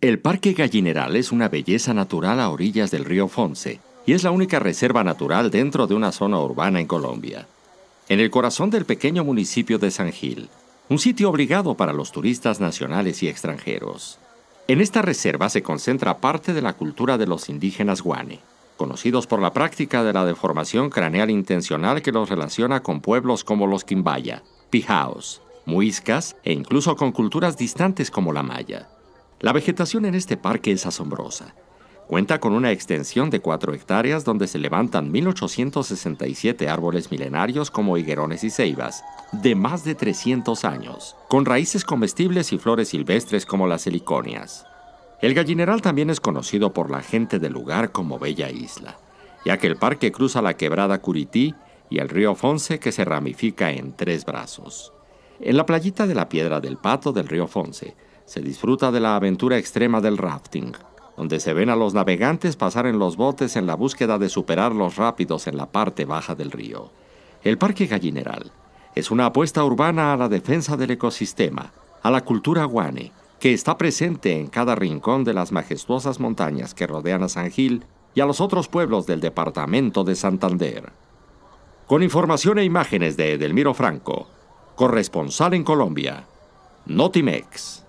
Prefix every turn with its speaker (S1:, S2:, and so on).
S1: El Parque Gallineral es una belleza natural a orillas del río Fonce y es la única reserva natural dentro de una zona urbana en Colombia. En el corazón del pequeño municipio de San Gil, un sitio obligado para los turistas nacionales y extranjeros. En esta reserva se concentra parte de la cultura de los indígenas guane, conocidos por la práctica de la deformación craneal intencional que los relaciona con pueblos como los quimbaya, pijaos, muiscas e incluso con culturas distantes como la maya. La vegetación en este parque es asombrosa. Cuenta con una extensión de 4 hectáreas donde se levantan 1.867 árboles milenarios como higuerones y ceibas, de más de 300 años, con raíces comestibles y flores silvestres como las heliconias. El gallineral también es conocido por la gente del lugar como Bella Isla, ya que el parque cruza la quebrada Curití y el río Fonce que se ramifica en tres brazos. En la playita de la Piedra del Pato del río Fonce, se disfruta de la aventura extrema del rafting, donde se ven a los navegantes pasar en los botes en la búsqueda de superar los rápidos en la parte baja del río. El Parque Gallineral es una apuesta urbana a la defensa del ecosistema, a la cultura guane, que está presente en cada rincón de las majestuosas montañas que rodean a San Gil y a los otros pueblos del departamento de Santander. Con información e imágenes de Edelmiro Franco, corresponsal en Colombia, Notimex.